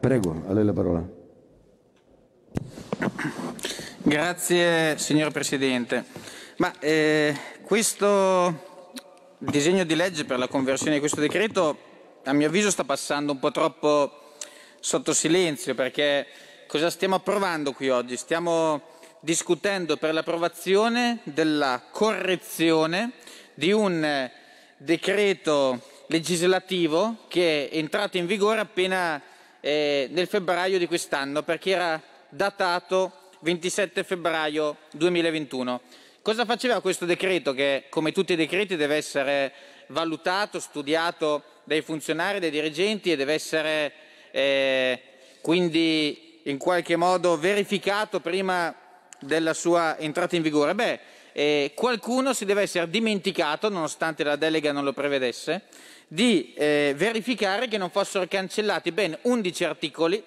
Prego, a lei la parola. Grazie signor Presidente. Ma, eh, questo disegno di legge per la conversione di questo decreto, a mio avviso, sta passando un po' troppo sotto silenzio perché cosa stiamo approvando qui oggi? Stiamo discutendo per l'approvazione della correzione di un decreto legislativo che è entrato in vigore appena eh, nel febbraio di quest'anno perché era datato 27 febbraio 2021. Cosa faceva questo decreto che come tutti i decreti deve essere valutato, studiato dai funzionari, dai dirigenti e deve essere eh, quindi in qualche modo verificato prima della sua entrata in vigore? Beh, eh, qualcuno si deve essere dimenticato, nonostante la delega non lo prevedesse, di eh, verificare che non fossero cancellati ben 11 articoli,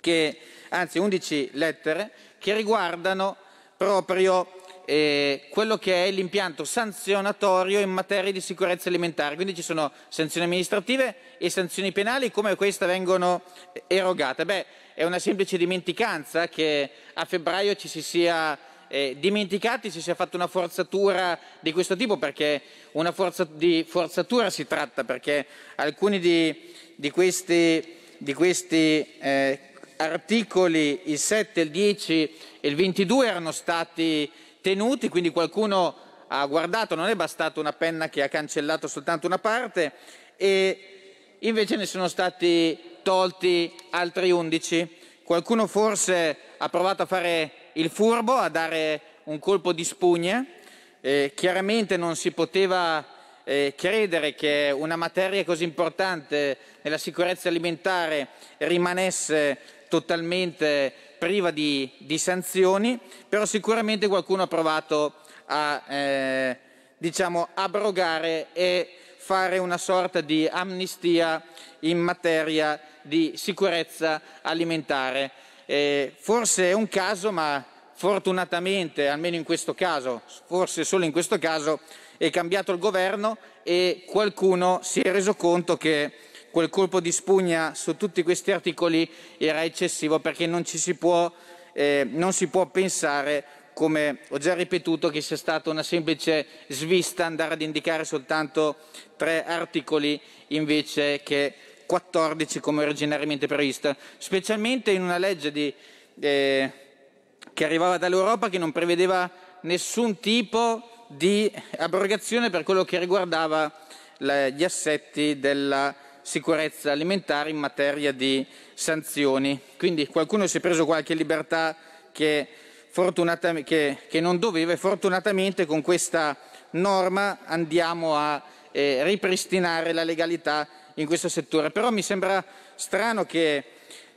che, anzi 11 lettere, che riguardano proprio eh, quello che è l'impianto sanzionatorio in materia di sicurezza alimentare. Quindi ci sono sanzioni amministrative e sanzioni penali, come queste vengono eh, erogate? Beh, è una semplice dimenticanza che a febbraio ci si sia eh, dimenticati se si è fatta una forzatura di questo tipo, perché una forza, di forzatura si tratta, perché alcuni di, di questi, di questi eh, articoli, il 7, il 10 e il 22, erano stati tenuti, quindi qualcuno ha guardato, non è bastata una penna che ha cancellato soltanto una parte e invece ne sono stati tolti altri 11. Qualcuno forse ha provato a fare il furbo a dare un colpo di spugna. Eh, chiaramente non si poteva eh, credere che una materia così importante nella sicurezza alimentare rimanesse totalmente priva di, di sanzioni, però sicuramente qualcuno ha provato a eh, diciamo, abrogare e fare una sorta di amnistia in materia di sicurezza alimentare. Eh, forse è un caso, ma fortunatamente, almeno in questo caso, forse solo in questo caso, è cambiato il governo e qualcuno si è reso conto che quel colpo di spugna su tutti questi articoli era eccessivo perché non, si può, eh, non si può pensare come ho già ripetuto, che sia stata una semplice svista andare ad indicare soltanto tre articoli invece che 14 come originariamente previsto, specialmente in una legge di, eh, che arrivava dall'Europa che non prevedeva nessun tipo di abrogazione per quello che riguardava la, gli assetti della sicurezza alimentare in materia di sanzioni. Quindi qualcuno si è preso qualche libertà che, che, che non doveva e fortunatamente con questa norma andiamo a eh, ripristinare la legalità in questo settore, però mi sembra strano che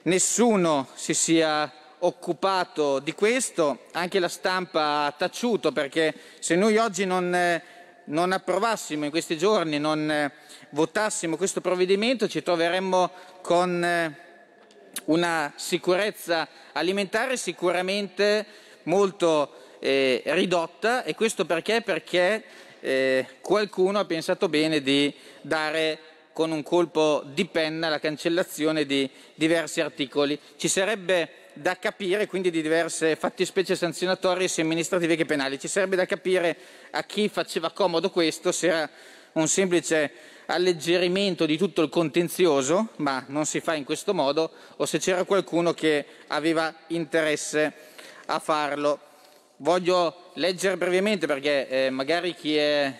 nessuno si sia occupato di questo, anche la stampa ha taciuto perché se noi oggi non, eh, non approvassimo in questi giorni, non eh, votassimo questo provvedimento ci troveremmo con eh, una sicurezza alimentare sicuramente molto eh, ridotta e questo perché? Perché eh, qualcuno ha pensato bene di dare con un colpo di penna la cancellazione di diversi articoli. Ci sarebbe da capire, quindi di diverse fattispecie sanzionatorie sia amministrative che penali, ci sarebbe da capire a chi faceva comodo questo, se era un semplice alleggerimento di tutto il contenzioso, ma non si fa in questo modo, o se c'era qualcuno che aveva interesse a farlo. Voglio leggere brevemente perché eh, magari chi, è,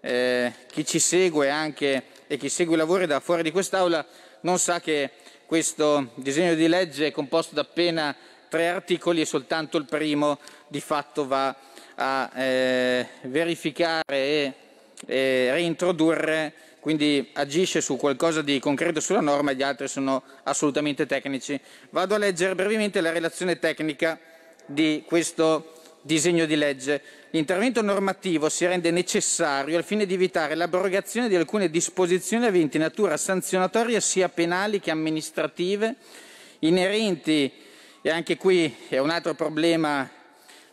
eh, chi ci segue anche e chi segue i lavori da fuori di quest'Aula non sa che questo disegno di legge è composto da appena tre articoli e soltanto il primo di fatto va a eh, verificare e, e reintrodurre, quindi agisce su qualcosa di concreto sulla norma, gli altri sono assolutamente tecnici. Vado a leggere brevemente la relazione tecnica di questo disegno di legge, l'intervento normativo si rende necessario al fine di evitare l'abrogazione di alcune disposizioni aventi natura sanzionatoria sia penali che amministrative inerenti, e anche qui è un altro problema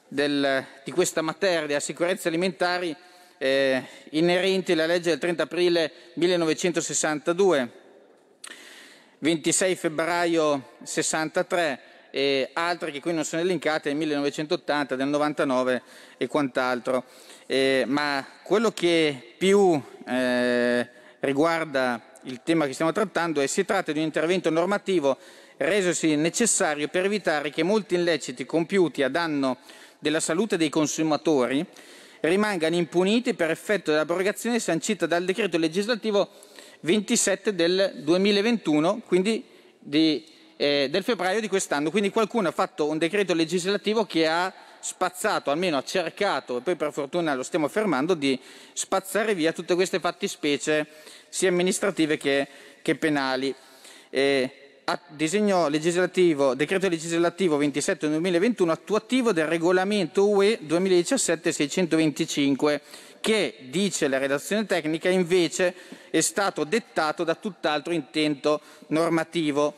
del, di questa materia, sicurezza alimentari, eh, inerenti alla legge del 30 aprile 1962, 26 febbraio 63, e altre che qui non sono elencate del 1980, del 99 e quant'altro. Eh, ma quello che più eh, riguarda il tema che stiamo trattando è si tratta di un intervento normativo resosi necessario per evitare che molti illeciti compiuti a danno della salute dei consumatori rimangano impuniti per effetto dell'abrogazione sancita dal decreto legislativo 27 del 2021, quindi di eh, del febbraio di quest'anno. Quindi qualcuno ha fatto un decreto legislativo che ha spazzato, almeno ha cercato, e poi per fortuna lo stiamo fermando, di spazzare via tutte queste fattispecie sia amministrative che, che penali. Eh, disegno legislativo, decreto legislativo 27 2021 attuativo del regolamento UE 2017-625 che, dice la redazione tecnica, invece è stato dettato da tutt'altro intento normativo.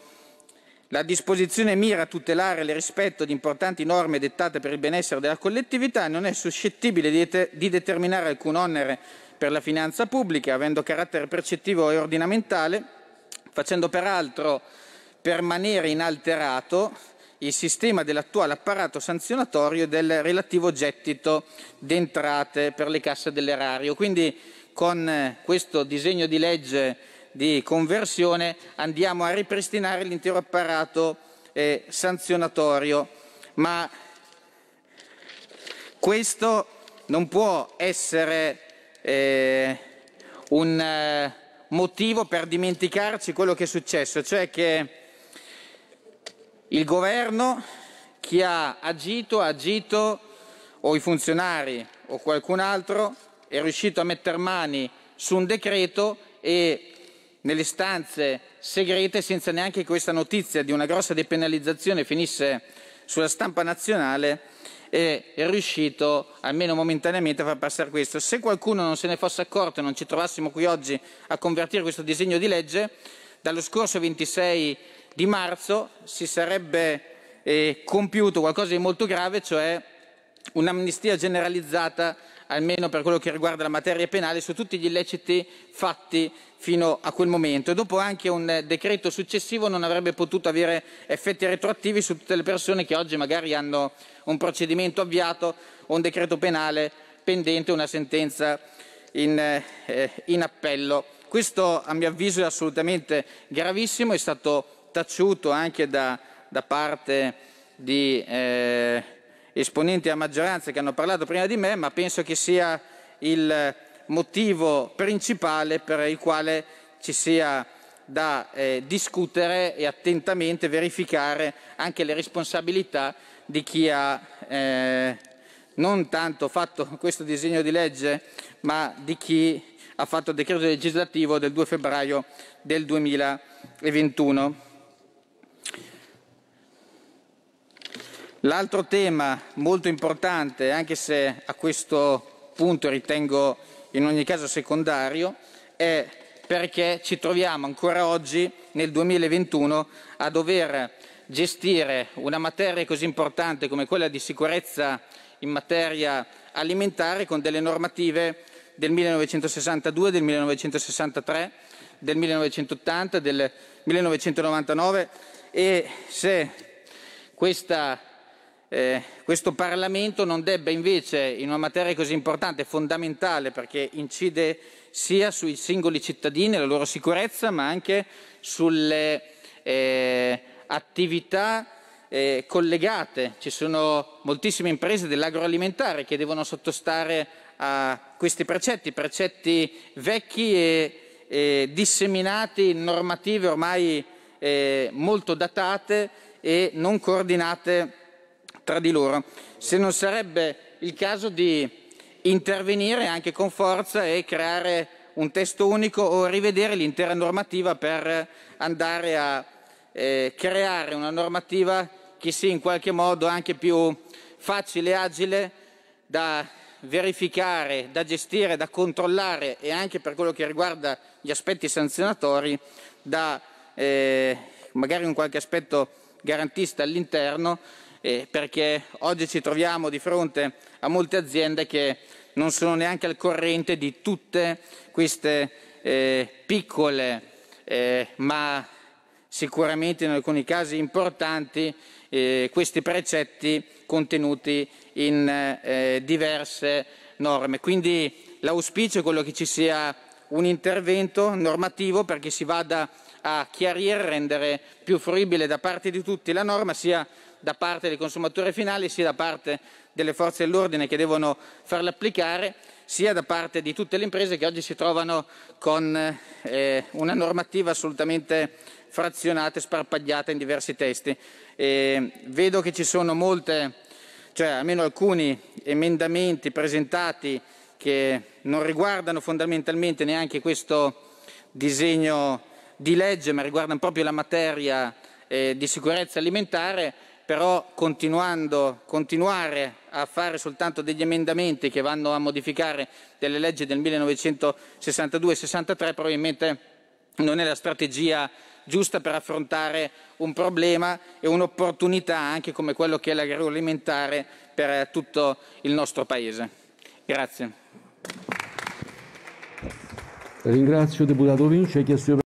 La disposizione mira a tutelare il rispetto di importanti norme dettate per il benessere della collettività e non è suscettibile di, det di determinare alcun onere per la finanza pubblica, avendo carattere percettivo e ordinamentale, facendo peraltro permanere inalterato il sistema dell'attuale apparato sanzionatorio e del relativo gettito d'entrate per le casse dell'erario. Quindi con questo disegno di legge di conversione andiamo a ripristinare l'intero apparato eh, sanzionatorio, ma questo non può essere eh, un eh, motivo per dimenticarci quello che è successo, cioè che il governo, chi ha agito, ha agito o i funzionari o qualcun altro è riuscito a mettere mani su un decreto e nelle stanze segrete senza neanche che questa notizia di una grossa depenalizzazione finisse sulla stampa nazionale e è riuscito almeno momentaneamente a far passare questo. Se qualcuno non se ne fosse accorto e non ci trovassimo qui oggi a convertire questo disegno di legge, dallo scorso 26 di marzo si sarebbe eh, compiuto qualcosa di molto grave, cioè un'amnistia generalizzata, almeno per quello che riguarda la materia penale, su tutti gli illeciti fatti fino a quel momento e dopo anche un decreto successivo non avrebbe potuto avere effetti retroattivi su tutte le persone che oggi magari hanno un procedimento avviato o un decreto penale pendente, una sentenza in, eh, in appello. Questo a mio avviso è assolutamente gravissimo, è stato taciuto anche da, da parte di eh, esponenti a maggioranza che hanno parlato prima di me, ma penso che sia il motivo principale per il quale ci sia da eh, discutere e attentamente verificare anche le responsabilità di chi ha eh, non tanto fatto questo disegno di legge, ma di chi ha fatto il decreto legislativo del 2 febbraio del 2021. L'altro tema molto importante, anche se a questo punto ritengo in ogni caso secondario, è perché ci troviamo ancora oggi, nel 2021, a dover gestire una materia così importante come quella di sicurezza in materia alimentare con delle normative del 1962, del 1963, del 1980, del 1999 e se questa eh, questo Parlamento non debba invece in una materia così importante, e fondamentale perché incide sia sui singoli cittadini e la loro sicurezza ma anche sulle eh, attività eh, collegate. Ci sono moltissime imprese dell'agroalimentare che devono sottostare a questi precetti, precetti vecchi e, e disseminati in normative ormai eh, molto datate e non coordinate tra di loro, se non sarebbe il caso di intervenire anche con forza e creare un testo unico o rivedere l'intera normativa per andare a eh, creare una normativa che sia in qualche modo anche più facile e agile da verificare, da gestire, da controllare e anche per quello che riguarda gli aspetti sanzionatori, da eh, magari un qualche aspetto garantista all'interno, eh, perché oggi ci troviamo di fronte a molte aziende che non sono neanche al corrente di tutte queste eh, piccole eh, ma sicuramente in alcuni casi importanti eh, questi precetti contenuti in eh, diverse norme. Quindi l'auspicio è quello che ci sia un intervento normativo perché si vada a chiarire e rendere più fruibile da parte di tutti la norma sia da parte del consumatore finale, sia da parte delle forze dell'ordine che devono farla applicare, sia da parte di tutte le imprese che oggi si trovano con eh, una normativa assolutamente frazionata e sparpagliata in diversi testi. E vedo che ci sono molte, cioè almeno alcuni emendamenti presentati che non riguardano fondamentalmente neanche questo disegno di legge, ma riguardano proprio la materia eh, di sicurezza alimentare però continuare a fare soltanto degli emendamenti che vanno a modificare delle leggi del 1962 e 63 probabilmente non è la strategia giusta per affrontare un problema e un'opportunità anche come quello che è l'agroalimentare per tutto il nostro Paese. Grazie. Ringrazio Deputato Vinci.